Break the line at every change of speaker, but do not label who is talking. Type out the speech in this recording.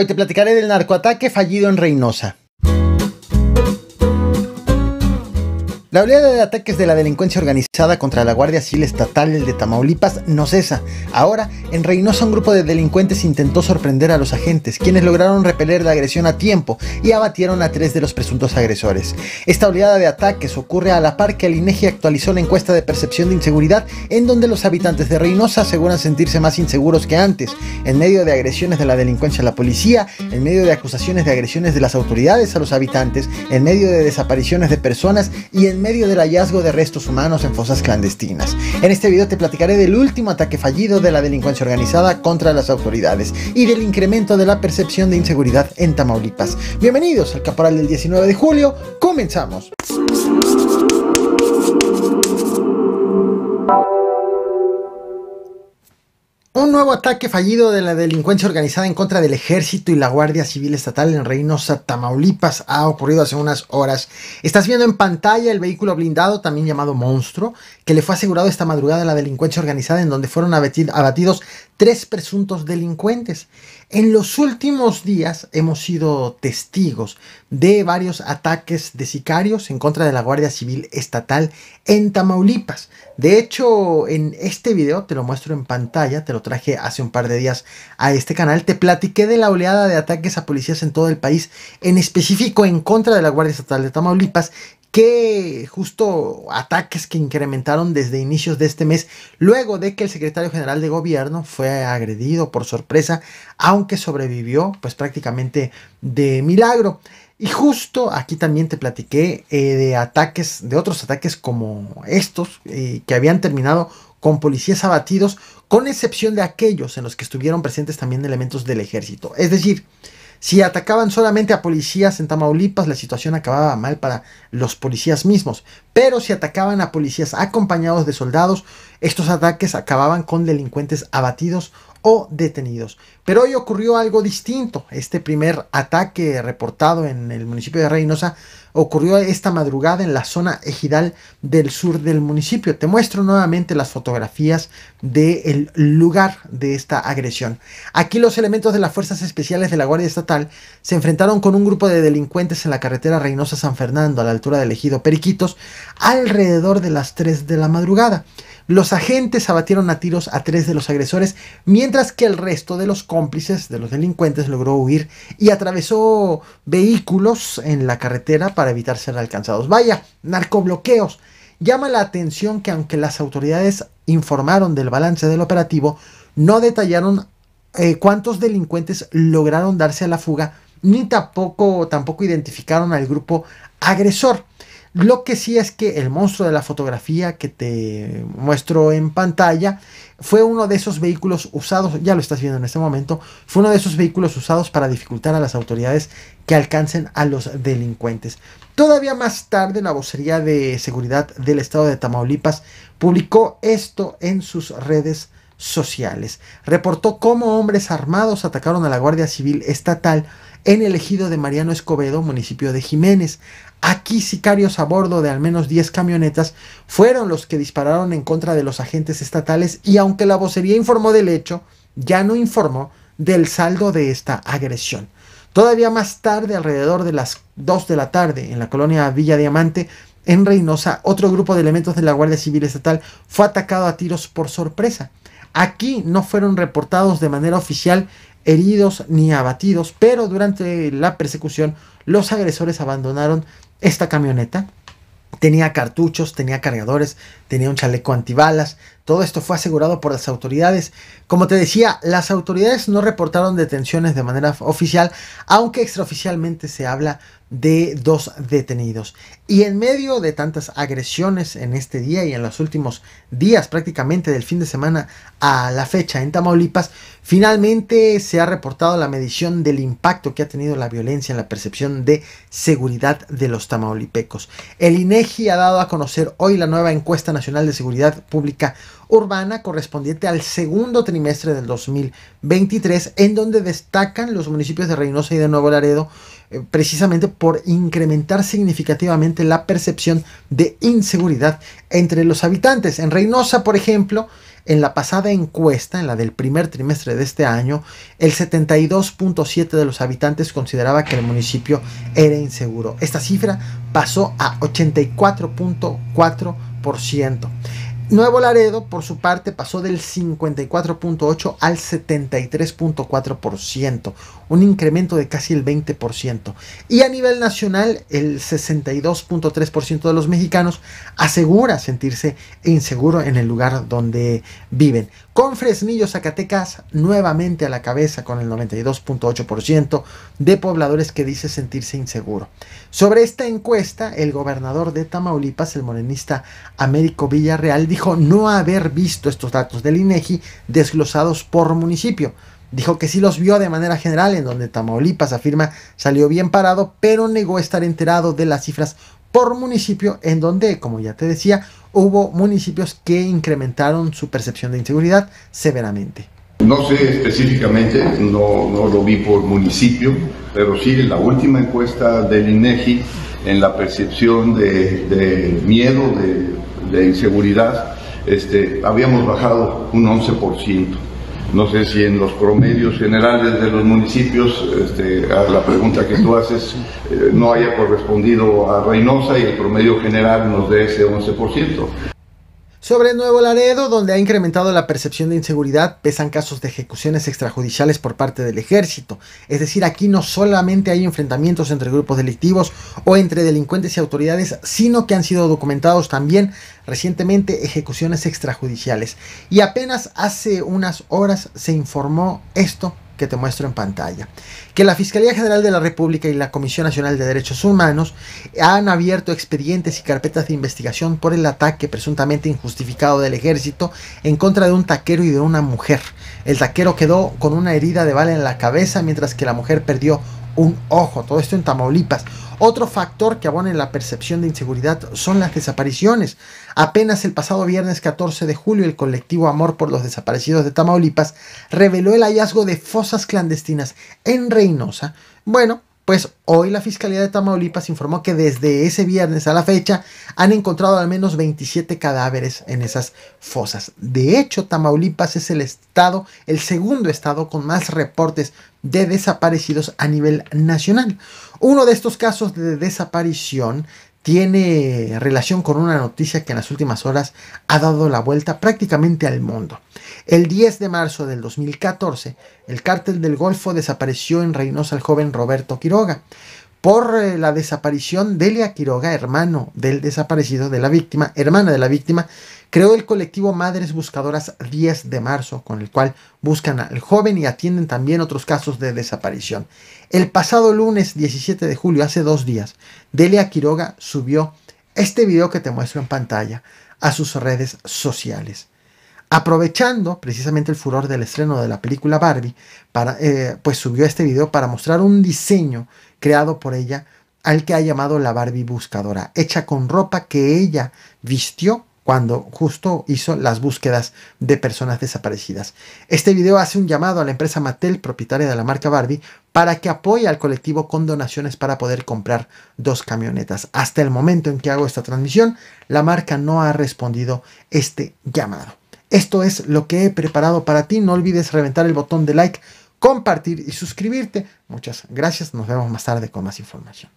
Hoy te platicaré del narcoataque fallido en Reynosa. La oleada de ataques de la delincuencia organizada contra la Guardia Civil Estatal de Tamaulipas no cesa. Ahora, en Reynosa un grupo de delincuentes intentó sorprender a los agentes, quienes lograron repeler la agresión a tiempo y abatieron a tres de los presuntos agresores. Esta oleada de ataques ocurre a la par que el INEGI e actualizó la encuesta de percepción de inseguridad en donde los habitantes de Reynosa aseguran sentirse más inseguros que antes, en medio de agresiones de la delincuencia a la policía, en medio de acusaciones de agresiones de las autoridades a los habitantes, en medio de desapariciones de personas y en medio del hallazgo de restos humanos en fosas clandestinas. En este video te platicaré del último ataque fallido de la delincuencia organizada contra las autoridades y del incremento de la percepción de inseguridad en Tamaulipas. Bienvenidos al Caporal del 19 de julio, comenzamos. Un nuevo ataque fallido de la delincuencia organizada en contra del ejército y la Guardia Civil Estatal en Reynosa, Tamaulipas, ha ocurrido hace unas horas. Estás viendo en pantalla el vehículo blindado, también llamado Monstruo, que le fue asegurado esta madrugada a la delincuencia organizada en donde fueron abatidos tres presuntos delincuentes. En los últimos días hemos sido testigos de varios ataques de sicarios en contra de la Guardia Civil Estatal en Tamaulipas. De hecho, en este video te lo muestro en pantalla, te lo traje hace un par de días a este canal, te platiqué de la oleada de ataques a policías en todo el país, en específico en contra de la Guardia Estatal de Tamaulipas, que justo ataques que incrementaron desde inicios de este mes, luego de que el secretario general de gobierno fue agredido por sorpresa, aunque sobrevivió pues prácticamente de milagro. Y justo aquí también te platiqué eh, de ataques, de otros ataques como estos, eh, que habían terminado con policías abatidos, con excepción de aquellos en los que estuvieron presentes también elementos del ejército. Es decir, si atacaban solamente a policías en Tamaulipas, la situación acababa mal para los policías mismos. Pero si atacaban a policías acompañados de soldados, estos ataques acababan con delincuentes abatidos o detenidos. Pero hoy ocurrió algo distinto. Este primer ataque reportado en el municipio de Reynosa ocurrió esta madrugada en la zona ejidal del sur del municipio. Te muestro nuevamente las fotografías del lugar de esta agresión. Aquí los elementos de las Fuerzas Especiales de la Guardia Estatal se enfrentaron con un grupo de delincuentes en la carretera Reynosa-San Fernando a la altura del ejido Periquitos alrededor de las 3 de la madrugada. Los agentes abatieron a tiros a tres de los agresores, mientras que el resto de los cómplices de los delincuentes logró huir y atravesó vehículos en la carretera para evitar ser alcanzados. Vaya, narcobloqueos. Llama la atención que aunque las autoridades informaron del balance del operativo, no detallaron eh, cuántos delincuentes lograron darse a la fuga, ni tampoco, tampoco identificaron al grupo agresor. Lo que sí es que el monstruo de la fotografía que te muestro en pantalla fue uno de esos vehículos usados, ya lo estás viendo en este momento, fue uno de esos vehículos usados para dificultar a las autoridades que alcancen a los delincuentes. Todavía más tarde la vocería de seguridad del estado de Tamaulipas publicó esto en sus redes sociales. Reportó cómo hombres armados atacaron a la Guardia Civil Estatal en el ejido de Mariano Escobedo, municipio de Jiménez. Aquí sicarios a bordo de al menos 10 camionetas fueron los que dispararon en contra de los agentes estatales y aunque la vocería informó del hecho, ya no informó del saldo de esta agresión. Todavía más tarde, alrededor de las 2 de la tarde, en la colonia Villa Diamante, en Reynosa, otro grupo de elementos de la Guardia Civil Estatal fue atacado a tiros por sorpresa. Aquí no fueron reportados de manera oficial heridos ni abatidos, pero durante la persecución los agresores abandonaron esta camioneta. Tenía cartuchos, tenía cargadores, tenía un chaleco antibalas. Todo esto fue asegurado por las autoridades. Como te decía, las autoridades no reportaron detenciones de manera oficial, aunque extraoficialmente se habla de dos detenidos. Y en medio de tantas agresiones en este día y en los últimos días prácticamente del fin de semana a la fecha en Tamaulipas, finalmente se ha reportado la medición del impacto que ha tenido la violencia en la percepción de seguridad de los tamaulipecos. El INEGI e ha dado a conocer hoy la nueva encuesta nacional de seguridad pública urbana correspondiente al segundo trimestre del 2023, en donde destacan los municipios de Reynosa y de Nuevo Laredo, eh, precisamente por incrementar significativamente la percepción de inseguridad entre los habitantes. En Reynosa, por ejemplo, en la pasada encuesta, en la del primer trimestre de este año, el 72.7 de los habitantes consideraba que el municipio era inseguro. Esta cifra pasó a 84.4%. Nuevo Laredo, por su parte, pasó del 54.8 al 73.4%, un incremento de casi el 20%. Y a nivel nacional, el 62.3% de los mexicanos asegura sentirse inseguro en el lugar donde viven. Con Fresnillo, Zacatecas, nuevamente a la cabeza con el 92.8% de pobladores que dice sentirse inseguro. Sobre esta encuesta, el gobernador de Tamaulipas, el morenista Américo Villarreal, dijo no haber visto estos datos del INEGI e desglosados por municipio. Dijo que sí los vio de manera general, en donde Tamaulipas afirma salió bien parado, pero negó estar enterado de las cifras por municipio, en donde, como ya te decía, hubo municipios que incrementaron su percepción de inseguridad severamente. No sé específicamente, no, no lo vi por municipio, pero sí la última encuesta del INEGI en la percepción de, miedo, de, inseguridad, este, habíamos bajado un 11%. No sé si en los promedios generales de los municipios, este, a la pregunta que tú haces, eh, no haya correspondido a Reynosa y el promedio general nos dé ese 11%. Sobre Nuevo Laredo, donde ha incrementado la percepción de inseguridad, pesan casos de ejecuciones extrajudiciales por parte del ejército. Es decir, aquí no solamente hay enfrentamientos entre grupos delictivos o entre delincuentes y autoridades, sino que han sido documentados también recientemente ejecuciones extrajudiciales. Y apenas hace unas horas se informó esto que te muestro en pantalla, que la Fiscalía General de la República y la Comisión Nacional de Derechos Humanos han abierto expedientes y carpetas de investigación por el ataque presuntamente injustificado del ejército en contra de un taquero y de una mujer. El taquero quedó con una herida de bala en la cabeza mientras que la mujer perdió un ojo. Todo esto en Tamaulipas. Otro factor que abone la percepción de inseguridad son las desapariciones. Apenas el pasado viernes 14 de julio, el colectivo Amor por los Desaparecidos de Tamaulipas reveló el hallazgo de fosas clandestinas en Reynosa. Bueno, pues hoy la Fiscalía de Tamaulipas informó que desde ese viernes a la fecha han encontrado al menos 27 cadáveres en esas fosas. De hecho, Tamaulipas es el estado, el segundo estado con más reportes de desaparecidos a nivel nacional. Uno de estos casos de desaparición tiene relación con una noticia que en las últimas horas ha dado la vuelta prácticamente al mundo. El 10 de marzo del 2014, el cártel del Golfo desapareció en Reynosa al joven Roberto Quiroga por eh, la desaparición Delia Quiroga, hermano del desaparecido de la víctima, hermana de la víctima, creó el colectivo Madres Buscadoras 10 de marzo, con el cual buscan al joven y atienden también otros casos de desaparición. El pasado lunes 17 de julio, hace dos días, Delia Quiroga subió este video que te muestro en pantalla a sus redes sociales. Aprovechando precisamente el furor del estreno de la película Barbie, para, eh, pues subió este video para mostrar un diseño creado por ella al que ha llamado la Barbie buscadora, hecha con ropa que ella vistió cuando justo hizo las búsquedas de personas desaparecidas. Este video hace un llamado a la empresa Mattel, propietaria de la marca Barbie, para que apoye al colectivo con donaciones para poder comprar dos camionetas. Hasta el momento en que hago esta transmisión, la marca no ha respondido este llamado. Esto es lo que he preparado para ti. No olvides reventar el botón de like, compartir y suscribirte. Muchas gracias. Nos vemos más tarde con más información.